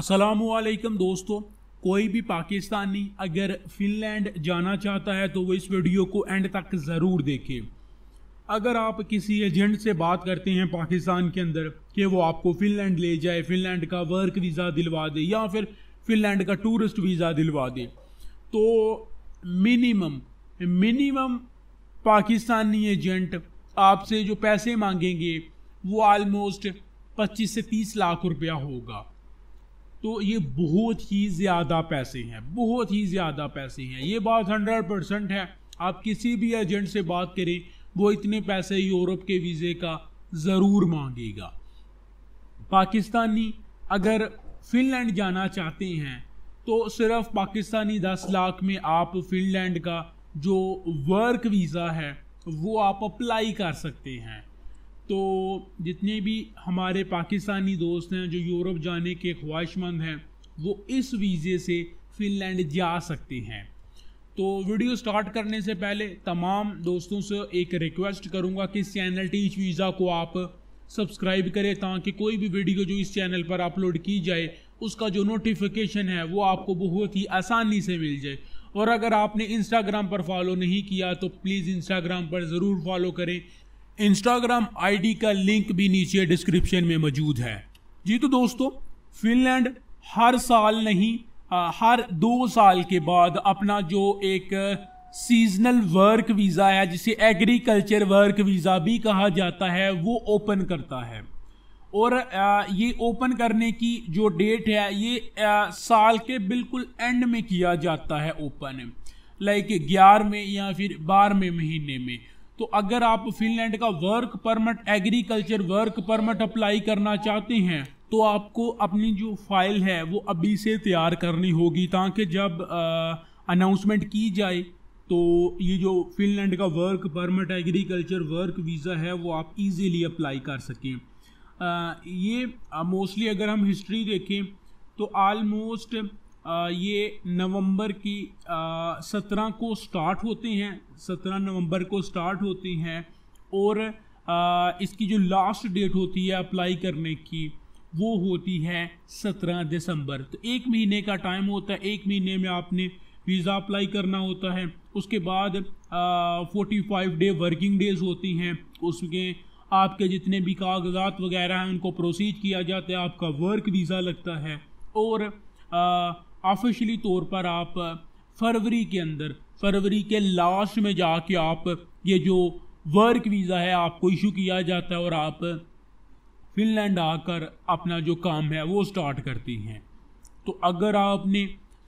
असलकम दोस्तों कोई भी पाकिस्तानी अगर फिनलैंड जाना चाहता है तो वो इस वीडियो को एंड तक ज़रूर देखे अगर आप किसी एजेंट से बात करते हैं पाकिस्तान के अंदर कि वो आपको फिनलैंड ले जाए फिनलैंड का वर्क वीज़ा दिलवा दे या फिर फिनलैंड का टूरिस्ट वीज़ा दिलवा दे तो मिनिमम मिनिमम पाकिस्तानी एजेंट आपसे जो पैसे मांगेंगे वो आलमोस्ट 25 से 30 लाख रुपया होगा तो ये बहुत ही ज़्यादा पैसे हैं बहुत ही ज़्यादा पैसे हैं ये बात हंड्रेड परसेंट है आप किसी भी एजेंट से बात करें वो इतने पैसे यूरोप के वीज़े का ज़रूर मांगेगा पाकिस्तानी अगर फिनलैंड जाना चाहते हैं तो सिर्फ पाकिस्तानी दस लाख में आप फिनलैंड का जो वर्क वीज़ा है वो आप अप्लाई कर सकते हैं तो जितने भी हमारे पाकिस्तानी दोस्त हैं जो यूरोप जाने के ख्वाहिशमंद हैं वो इस वीज़े से फिनलैंड जा सकते हैं तो वीडियो स्टार्ट करने से पहले तमाम दोस्तों से एक रिक्वेस्ट करूंगा कि इस चैनल टीच वीज़ा को आप सब्सक्राइब करें ताकि कोई भी वीडियो जो इस चैनल पर अपलोड की जाए उसका जो नोटिफिकेशन है वो आपको बहुत ही आसानी से मिल जाए और अगर आपने इंस्टाग्राम पर फॉलो नहीं किया तो प्लीज़ इंस्टाग्राम पर ज़रूर फॉलो करें इंस्टाग्राम आईडी का लिंक भी नीचे डिस्क्रिप्शन में मौजूद है जी तो दोस्तों फिनलैंड हर साल नहीं आ, हर दो साल के बाद अपना जो एक सीजनल वर्क वीज़ा है जिसे एग्रीकल्चर वर्क वीज़ा भी कहा जाता है वो ओपन करता है और आ, ये ओपन करने की जो डेट है ये आ, साल के बिल्कुल एंड में किया जाता है ओपन लाइक ग्यारहवें या फिर बारहवें महीने में तो अगर आप फिनलैंड का work permit agriculture work permit apply करना चाहते हैं तो आपको अपनी जो फाइल है वो अभी से तैयार करनी होगी ताकि जब अनाउंसमेंट की जाए तो ये जो फिनलैंड का work permit agriculture work visa है वो आप इजीली अप्लाई कर सकें आ, ये मोस्टली अगर हम हिस्ट्री देखें तो आलमोस्ट ये नवंबर की सत्रह को स्टार्ट होते हैं सत्रह नवंबर को स्टार्ट होते हैं और इसकी जो लास्ट डेट होती है अप्लाई करने की वो होती है सत्रह दिसंबर तो एक महीने का टाइम होता है एक महीने में आपने वीज़ा अप्लाई करना होता है उसके बाद forty five day working days होती हैं उसमें आपके जितने भी कागजात वगैरह हैं उनको प्रोसीड किया जाता है आपका वर्क वीज़ा लगता है और आ, ऑफिशियली तौर पर आप फरवरी के अंदर फरवरी के लास्ट में जाके आप ये जो वर्क वीज़ा है आपको इशू किया जाता है और आप फिनलैंड आकर अपना जो काम है वो स्टार्ट करती हैं तो अगर आपने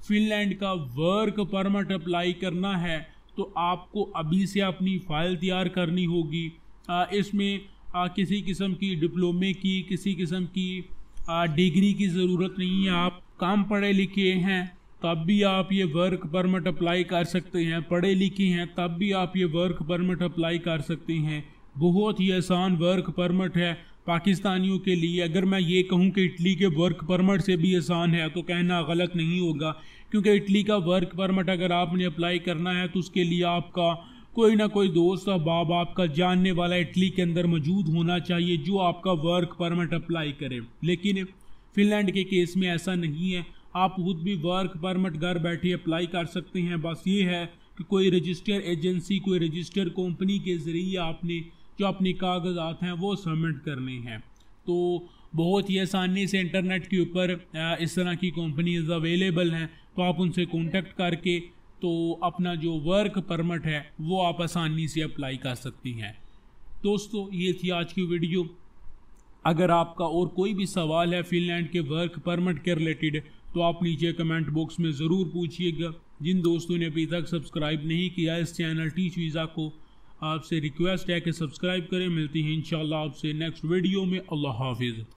फिनलैंड का वर्क परमिट अप्लाई करना है तो आपको अभी से अपनी फाइल तैयार करनी होगी इसमें किसी किस्म की डिप्लोमे की किसी किस्म की डिग्री की ज़रूरत नहीं है आप कम पढ़े लिखे हैं तब भी आप ये वर्क परमिट अप्लाई कर सकते हैं पढ़े लिखे हैं तब भी आप ये वर्क परमिट अप्लाई कर सकते हैं बहुत ही आसान वर्क परमिट है पाकिस्तानियों के लिए अगर मैं ये कहूँ कि इटली के वर्क परमिट से भी आसान है तो कहना गलत नहीं होगा क्योंकि इटली का वर्क परमिट अगर आपने अप्लाई करना है तो उसके लिए आपका कोई ना कोई दोस्त अहबाब आपका जानने वाला इटली के अंदर मौजूद होना चाहिए जो आपका वर्क परमिट अप्लाई करे लेकिन फिनलैंड के केस में ऐसा नहीं है आप खुद भी वर्क परमिट घर बैठे अप्लाई कर सकते हैं बस ये है कि कोई रजिस्टर एजेंसी कोई रजिस्टर कंपनी के ज़रिए आपने जो अपने कागजात हैं वो सबमिट करने हैं तो बहुत ही आसानी से इंटरनेट के ऊपर इस तरह की कंपनीज अवेलेबल हैं तो आप उनसे कॉन्टेक्ट करके तो अपना जो वर्क परमिट है वो आप आसानी से अप्लाई कर सकती हैं दोस्तों ये थी आज की वीडियो अगर आपका और कोई भी सवाल है फिनलैंड के वर्क परमिट के रिलेटेड तो आप नीचे कमेंट बॉक्स में ज़रूर पूछिएगा जिन दोस्तों ने अभी तक सब्सक्राइब नहीं किया इस चैनल टीच वीज़ा को आपसे रिक्वेस्ट है कि सब्सक्राइब करें मिलती हैं इन आपसे नेक्स्ट वीडियो में अल्लाह हाफिज़